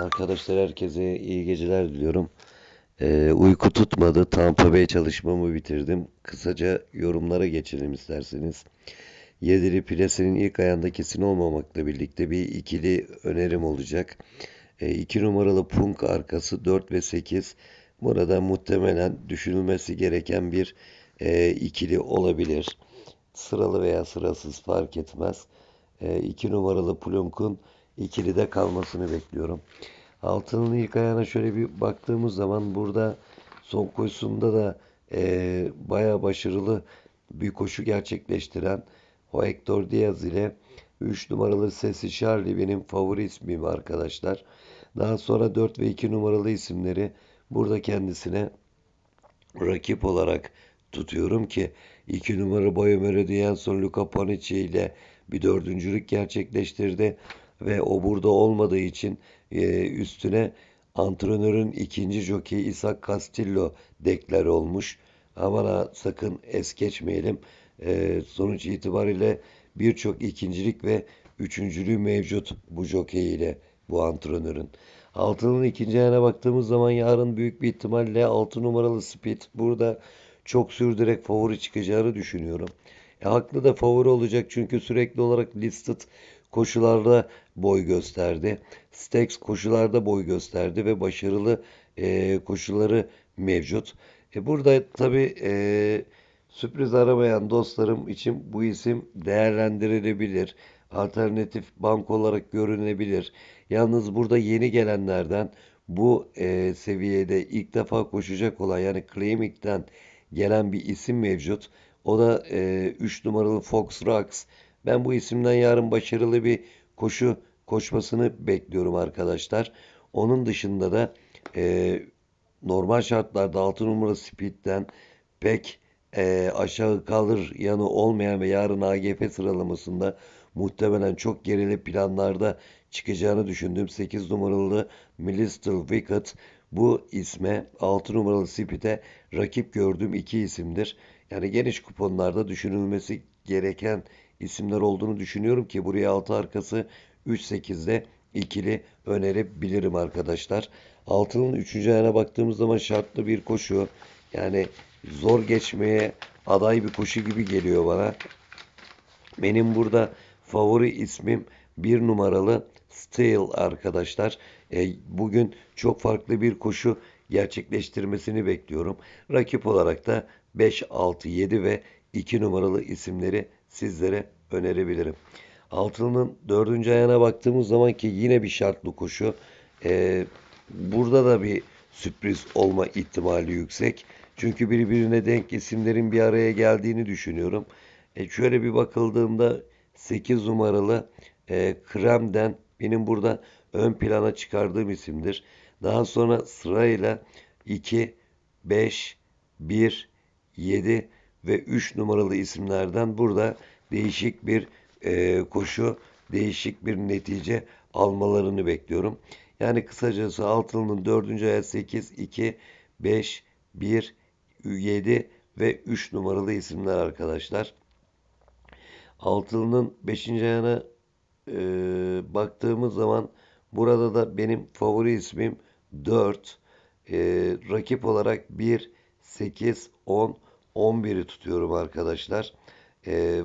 Arkadaşlar herkese iyi geceler diliyorum. Ee, uyku tutmadı. Tampa Bay çalışmamı bitirdim. Kısaca yorumlara geçelim isterseniz. Yedili plasinin ilk ayağında kesin olmamakla birlikte bir ikili önerim olacak. 2 ee, numaralı Punk arkası 4 ve 8. Burada muhtemelen düşünülmesi gereken bir e, ikili olabilir. Sıralı veya sırasız fark etmez. 2 e, ee, numaralı Plumk'un ikilide kalmasını bekliyorum. Altının ilk ayağına şöyle bir baktığımız zaman burada son koşusunda da e, bayağı başarılı bir koşu gerçekleştiren Hector Diaz ile 3 numaralı Sesi Charlie benim favori ismim arkadaşlar. Daha sonra 4 ve 2 numaralı isimleri burada kendisine rakip olarak tutuyorum ki 2 numara Boyomero Dianson Luca Panici ile bir dördüncülük gerçekleştirdi ve o burada olmadığı için e, üstüne antrenörün ikinci jockey Isaac Castillo deklar olmuş. Aman ha sakın es geçmeyelim. E, sonuç itibariyle birçok ikincilik ve üçüncülüğü mevcut bu jockey ile bu antrenörün. Altının ikinci ayağına baktığımız zaman yarın büyük bir ihtimalle 6 numaralı Speed burada çok sürdürek favori çıkacağını düşünüyorum. E, haklı da favori olacak çünkü sürekli olarak listed koşularda boy gösterdi. Stax koşularda boy gösterdi ve başarılı e, koşuları mevcut. E, burada tabi e, sürpriz aramayan dostlarım için bu isim değerlendirilebilir. Alternatif bank olarak görünebilir. Yalnız burada yeni gelenlerden bu e, seviyede ilk defa koşacak olan yani Klemik'ten gelen bir isim mevcut. O da e, numaralı Fox Rocks ben bu isimden yarın başarılı bir koşu koşmasını bekliyorum arkadaşlar. Onun dışında da e, normal şartlarda 6 numara speed'den pek e, aşağı kalır yanı olmayan ve yarın AGP sıralamasında muhtemelen çok gerili planlarda çıkacağını düşündüğüm 8 numaralı Milistle Wicked bu isme 6 numaralı Spit'e rakip gördüğüm iki isimdir. Yani geniş kuponlarda düşünülmesi gereken isimler olduğunu düşünüyorum ki buraya altı arkası 3-8'de ikili önerebilirim arkadaşlar. Altının 3. ayağına baktığımız zaman şartlı bir koşu. Yani zor geçmeye aday bir koşu gibi geliyor bana. Benim burada favori ismim bir numaralı Steel arkadaşlar. E, bugün çok farklı bir koşu gerçekleştirmesini bekliyorum. Rakip olarak da 5, 6, 7 ve 2 numaralı isimleri sizlere önerebilirim. Altının dördüncü ayağına baktığımız zaman ki yine bir şartlı koşu. Ee, burada da bir sürpriz olma ihtimali yüksek. Çünkü birbirine denk isimlerin bir araya geldiğini düşünüyorum. E şöyle bir bakıldığında 8 numaralı e, Kremden benim burada ön plana çıkardığım isimdir. Daha sonra sırayla 2, 5, 1, 7 ve 3 numaralı isimlerden burada değişik bir e, koşu, değişik bir netice almalarını bekliyorum. Yani kısacası altılının 4. ayı 8, 2, 5, 1, 7 ve 3 numaralı isimler arkadaşlar. Altılının 5. ayağına e, baktığımız zaman burada da benim favori ismim 4. E, rakip olarak 1, 8, 10, 11'i tutuyorum arkadaşlar. E, ee,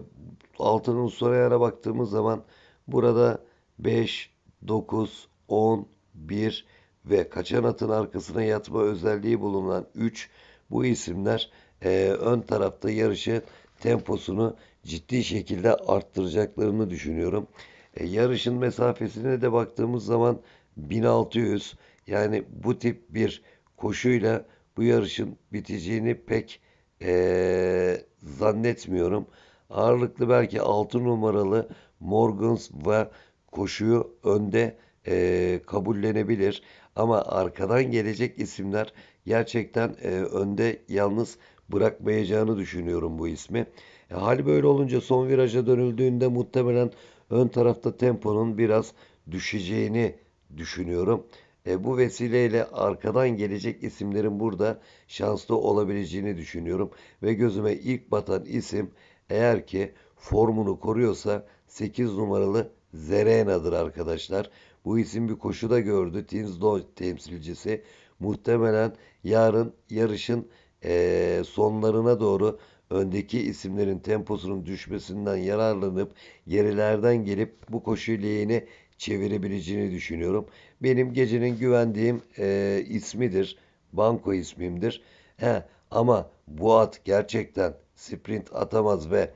altının sorayana baktığımız zaman burada 5, 9, 10, 1 ve kaçan atın arkasına yatma özelliği bulunan 3 bu isimler e, ön tarafta yarışı temposunu ciddi şekilde arttıracaklarını düşünüyorum. E, yarışın mesafesine de baktığımız zaman 1600 yani bu tip bir koşuyla bu yarışın biteceğini pek ee, zannetmiyorum. Ağırlıklı belki 6 numaralı Morgans ve koşuyu önde e, kabullenebilir. Ama arkadan gelecek isimler gerçekten e, önde yalnız bırakmayacağını düşünüyorum bu ismi. E, hal böyle olunca son viraja dönüldüğünde muhtemelen ön tarafta temponun biraz düşeceğini düşünüyorum. E, bu vesileyle arkadan gelecek isimlerin burada şanslı olabileceğini düşünüyorum ve gözüme ilk batan isim eğer ki formunu koruyorsa 8 numaralı Zerena'dır arkadaşlar. Bu isim bir koşuda gördü. Tinsdo temsilcisi muhtemelen yarın yarışın e, sonlarına doğru öndeki isimlerin temposunun düşmesinden yararlanıp gerilerden gelip bu koşu leğeni çevirebileceğini düşünüyorum. Benim gecenin güvendiğim e, ismidir. Banko ismimdir. He, ama bu at gerçekten sprint atamaz ve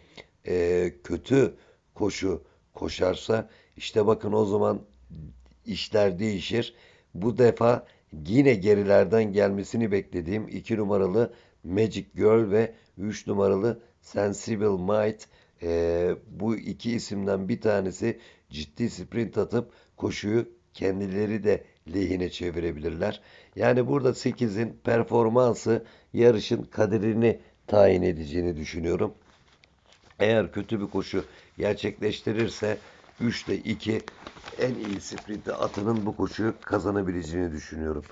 e, kötü koşu koşarsa işte bakın o zaman işler değişir. Bu defa yine gerilerden gelmesini beklediğim 2 numaralı Magic Girl ve 3 numaralı Sensible Might e, bu iki isimden bir tanesi ciddi sprint atıp koşuyu kendileri de lehine çevirebilirler. Yani burada 8'in performansı yarışın kaderini tayin edeceğini düşünüyorum. Eğer kötü bir koşu gerçekleştirirse 3'te 2 en iyi sprintte atının bu koşuyu kazanabileceğini düşünüyorum.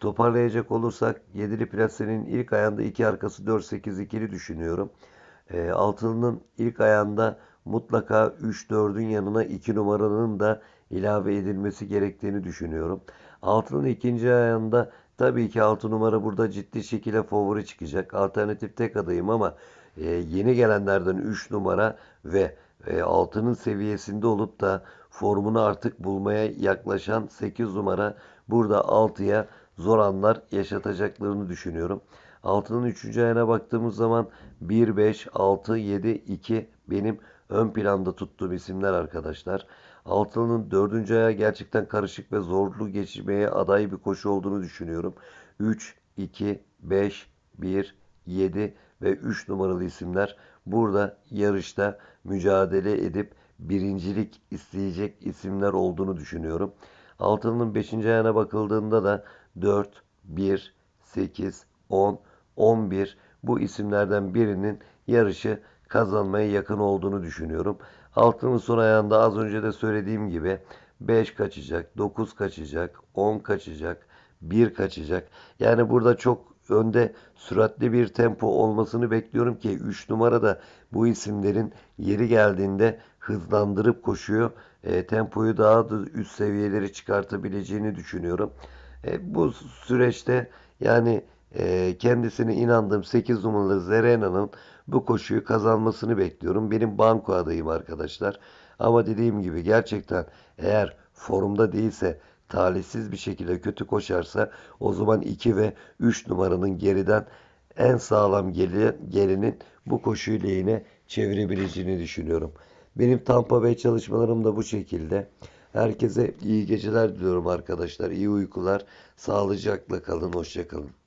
Toparlayacak olursak 7'li plasenin ilk ayağında 2 arkası 4-8-2'li düşünüyorum. E, ee, altının ilk ayağında mutlaka 3-4'ün yanına 2 numaranın da ilave edilmesi gerektiğini düşünüyorum. Altının ikinci ayağında tabii ki 6 numara burada ciddi şekilde favori çıkacak. Alternatif tek adayım ama e, yeni gelenlerden 3 numara ve e, altının seviyesinde olup da formunu artık bulmaya yaklaşan 8 numara burada 6'ya zor anlar yaşatacaklarını düşünüyorum. Altının 3. ayına baktığımız zaman 1, 5, 6, 7, 2 benim ön planda tuttuğum isimler arkadaşlar. Altının 4. aya gerçekten karışık ve zorlu geçirmeye aday bir koşu olduğunu düşünüyorum. 3, 2, 5, 1, 7 ve 3 numaralı isimler burada yarışta mücadele edip birincilik isteyecek isimler olduğunu düşünüyorum. Altının 5. ayağına bakıldığında da 4, 1, 8, 10 11 bu isimlerden birinin yarışı kazanmaya yakın olduğunu düşünüyorum. Altının son ayağında az önce de söylediğim gibi 5 kaçacak, 9 kaçacak, 10 kaçacak, 1 kaçacak. Yani burada çok önde süratli bir tempo olmasını bekliyorum ki 3 numara da bu isimlerin yeri geldiğinde hızlandırıp koşuyor. E, tempoyu daha da üst seviyeleri çıkartabileceğini düşünüyorum. E, bu süreçte yani Kendisini ee, kendisine inandığım 8 numaralı Zerena'nın bu koşuyu kazanmasını bekliyorum. Benim banko adayım arkadaşlar. Ama dediğim gibi gerçekten eğer formda değilse talihsiz bir şekilde kötü koşarsa o zaman 2 ve 3 numaranın geriden en sağlam geli, gelinin bu koşuyu lehine çevirebileceğini düşünüyorum. Benim Tampa Bay çalışmalarım da bu şekilde. Herkese iyi geceler diliyorum arkadaşlar. İyi uykular. Sağlıcakla kalın. Hoşçakalın.